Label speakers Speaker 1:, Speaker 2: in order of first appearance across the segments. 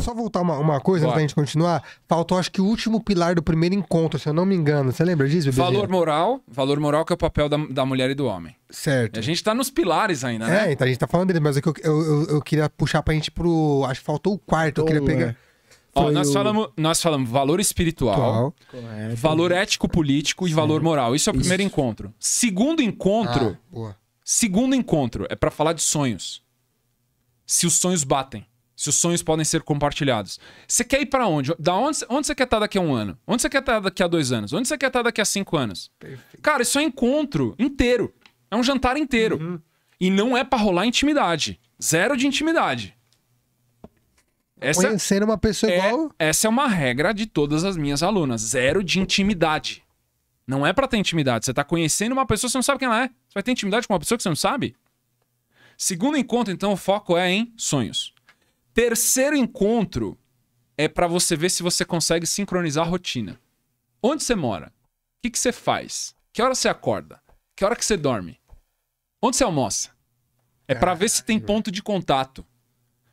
Speaker 1: Só voltar uma, uma coisa Bora. antes da gente continuar. Faltou, acho que, o último pilar do primeiro encontro, se eu não me engano. Você lembra disso, Valor
Speaker 2: moral. Valor moral que é o papel da, da mulher e do homem. Certo. E a gente tá nos pilares ainda, né? É, então
Speaker 1: a gente tá falando dele, mas eu, eu, eu, eu queria puxar pra gente pro. Acho que faltou o quarto, eu queria pegar. É.
Speaker 2: Ó, nós, o... falamos, nós falamos valor espiritual, Correto. valor ético-político e valor moral. Isso é o Isso. primeiro encontro. Segundo encontro. Ah, segundo encontro é para falar de sonhos. Se os sonhos batem se os sonhos podem ser compartilhados. Você quer ir para onde? Da onde, onde você quer estar tá daqui a um ano? Onde você quer estar tá daqui a dois anos? Onde você quer estar tá daqui a cinco anos? Perfeito. Cara, isso é encontro inteiro. É um jantar inteiro. Uhum. E não é para rolar intimidade. Zero de intimidade. Essa, é- Conhecendo uma pessoa é, igual. Essa é uma regra de todas as minhas alunas. Zero de intimidade. Não é para ter intimidade. Você tá conhecendo uma pessoa, você não sabe quem ela é. Você vai ter intimidade com uma pessoa que você não sabe? Segundo encontro, então, o foco é em sonhos. Terceiro encontro é para você ver se você consegue sincronizar a rotina. Onde você mora? O que, que você faz? Que hora você acorda? Que hora que você dorme? Onde você almoça? É para ver se tem ponto de contato.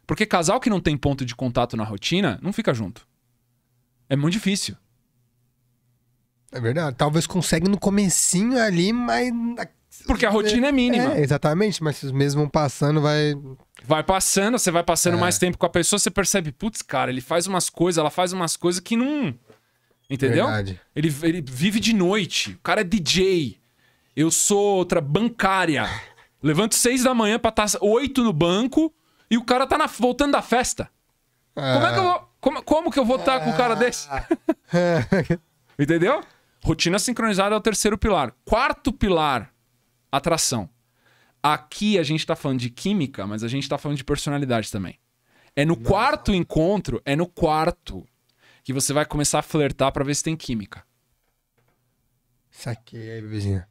Speaker 2: Porque casal que não tem ponto de contato na rotina não fica junto. É muito difícil. É verdade. Talvez consegue no comecinho ali, mas porque a rotina é mínima. É,
Speaker 1: exatamente, mas se os vão passando, vai.
Speaker 2: Vai passando, você vai passando é. mais tempo com a pessoa, você percebe, putz, cara, ele faz umas coisas, ela faz umas coisas que não. Entendeu? Verdade. Ele, ele vive de noite. O cara é DJ. Eu sou outra bancária. Levanto seis da manhã pra estar tá oito no banco e o cara tá na, voltando da festa. Como é que eu vou. Como, como que eu vou estar tá com um cara desse? Entendeu? Rotina sincronizada é o terceiro pilar. Quarto pilar atração. Aqui a gente está falando de química, mas a gente está falando de personalidade também. É no Nossa. quarto encontro, é no quarto que você vai começar a flertar para ver se tem química. Saquei aí, bebezinha.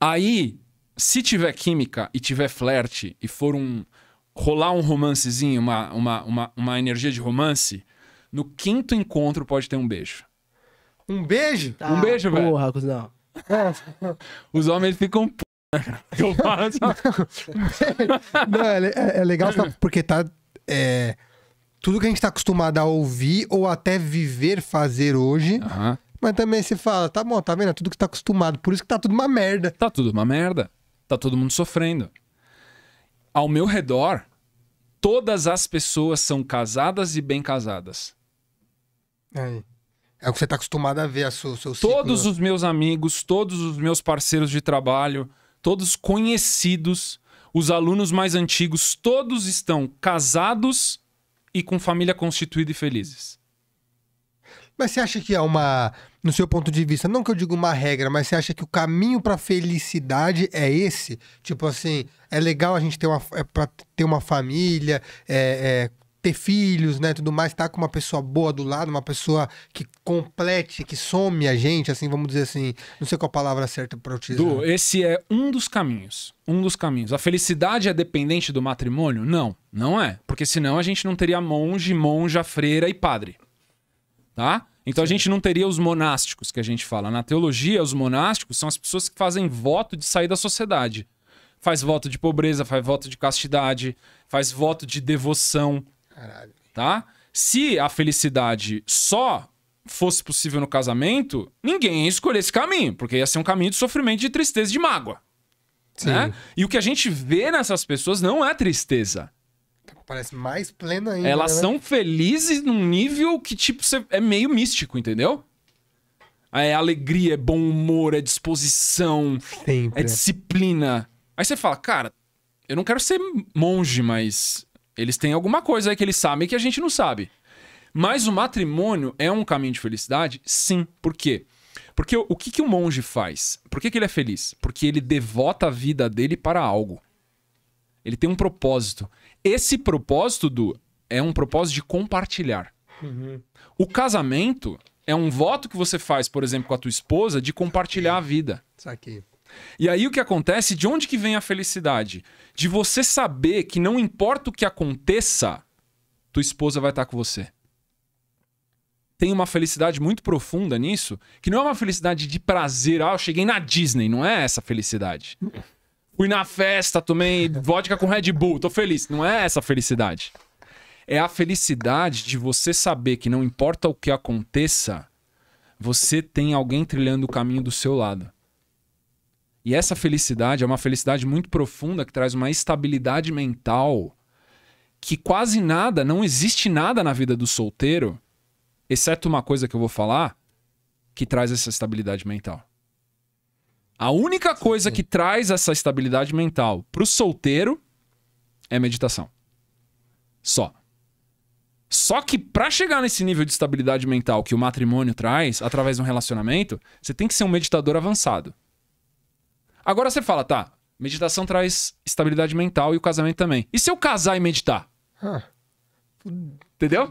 Speaker 2: Aí, se tiver química e tiver flerte e for um rolar um romancezinho, uma, uma, uma, uma energia de romance, no quinto encontro pode ter um beijo. Um beijo? Tá, um beijo, porra, velho. Porra, não. Os homens ficam p...
Speaker 1: Né, Eu falo só... não, não é, é, é legal porque tá. É, tudo que a gente tá acostumado a ouvir ou até viver, fazer hoje. Uhum. Mas também
Speaker 2: se fala, tá bom, tá vendo? É tudo que tá acostumado. Por isso que tá tudo uma merda. Tá tudo uma merda. Tá todo mundo sofrendo. Ao meu redor, todas as pessoas são casadas e bem casadas.
Speaker 1: Aí. É o que você está acostumado a ver, a seu, seu
Speaker 2: Todos os meus amigos, todos os meus parceiros de trabalho, todos conhecidos, os alunos mais antigos, todos estão casados e com família constituída e felizes.
Speaker 1: Mas você acha que é uma, no seu ponto de vista, não que eu diga uma regra, mas você acha que o caminho para felicidade é esse? Tipo assim, é legal a gente ter uma, é pra ter uma família, é, é ter filhos, né, tudo mais, estar tá com uma pessoa boa do lado, uma pessoa que complete, que some a gente, assim, vamos dizer assim, não sei qual a palavra certa para utilizar. Du,
Speaker 2: esse é um dos caminhos, um dos caminhos. A felicidade é dependente do matrimônio? Não, não é, porque senão a gente não teria monge, monja, freira e padre. Tá? Então a gente não teria os monásticos que a gente fala. Na teologia, os monásticos são as pessoas que fazem voto de sair da sociedade. Faz voto de pobreza, faz voto de castidade, faz voto de devoção, Caralho. Tá? Se a felicidade só fosse possível no casamento, ninguém ia escolher esse caminho, porque ia ser um caminho de sofrimento, de tristeza, de mágoa. Sim. Né? E o que a gente vê nessas pessoas não é tristeza.
Speaker 1: Tá, parece mais plena ainda. Elas né?
Speaker 2: são felizes num nível que, tipo, é meio místico, entendeu? É alegria, é bom humor, é disposição, Sempre. é disciplina. Aí você fala, cara, eu não quero ser monge, mas eles têm alguma coisa aí que eles sabem que a gente não sabe. Mas o matrimônio é um caminho de felicidade? Sim. Por quê? Porque o que, que o monge faz? Por que, que ele é feliz? Porque ele devota a vida dele para algo. Ele tem um propósito. Esse propósito, do é um propósito de compartilhar. Uhum. O casamento é um voto que você faz, por exemplo, com a tua esposa de compartilhar a vida. Isso aqui. E aí o que acontece? De onde que vem a felicidade? De você saber que não importa o que aconteça, tua esposa vai estar com você. Tem uma felicidade muito profunda nisso, que não é uma felicidade de prazer. Ah, eu cheguei na Disney, não é essa felicidade. Fui na festa, tomei vodka com Red Bull, tô feliz. Não é essa felicidade. É a felicidade de você saber que não importa o que aconteça, você tem alguém trilhando o caminho do seu lado. E essa felicidade é uma felicidade muito profunda que traz uma estabilidade mental que quase nada, não existe nada na vida do solteiro, exceto uma coisa que eu vou falar, que traz essa estabilidade mental. A única coisa que traz essa estabilidade mental pro solteiro é meditação. Só. Só que para chegar nesse nível de estabilidade mental que o matrimônio traz, através de um relacionamento, você tem que ser um meditador avançado. Agora você fala, tá, meditação traz estabilidade mental e o casamento também. E se eu casar e meditar? Entendeu?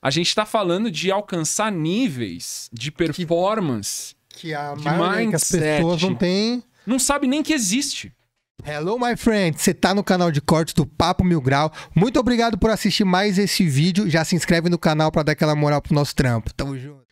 Speaker 2: A gente está falando de alcançar níveis de performance
Speaker 1: que, que a de mindset, que as pessoas não tem, Não sabe nem que existe. Hello, my friend! Você tá no canal de cortes do Papo Mil Grau. Muito obrigado por assistir mais esse vídeo. Já se inscreve no canal para dar aquela moral pro nosso trampo. Tamo junto.